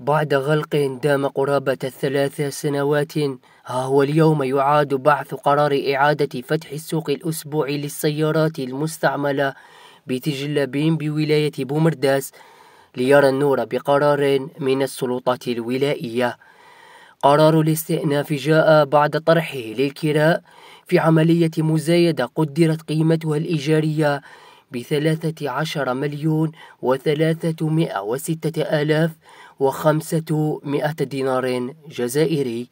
بعد غلق دام قرابة الثلاث سنوات ها هو اليوم يعاد بعث قرار إعادة فتح السوق الأسبوعي للسيارات المستعملة بتجلابين بولاية بومرداس ليرى النور بقرار من السلطات الولائية قرار الاستئناف جاء بعد طرحه للكراء في عملية مزايدة قدرت قيمتها الإيجارية بثلاثة عشر مليون مئة وستة آلاف مئة دينار جزائري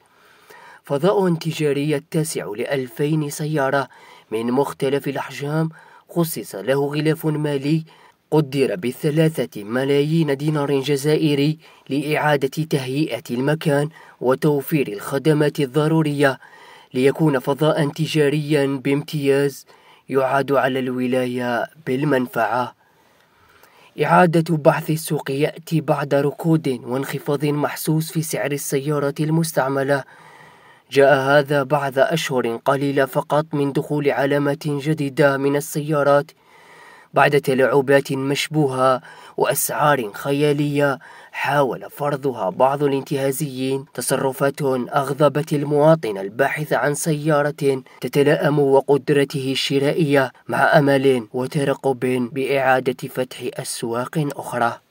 فضاء تجاري يتسع لألفين سيارة من مختلف الأحجام خصص له غلاف مالي قدر بثلاثة ملايين دينار جزائري لإعادة تهيئة المكان وتوفير الخدمات الضرورية ليكون فضاء تجاريا بامتياز يعاد على الولاية بالمنفعة إعادة بحث السوق يأتي بعد ركود وانخفاض محسوس في سعر السيارة المستعملة جاء هذا بعد أشهر قليلة فقط من دخول علامة جديدة من السيارات بعد تلاعبات مشبوهة وأسعار خيالية حاول فرضها بعض الانتهازيين تصرفات أغضبت المواطن الباحث عن سيارة تتلائم وقدرته الشرائية مع أمل وترقب بإعادة فتح أسواق أخرى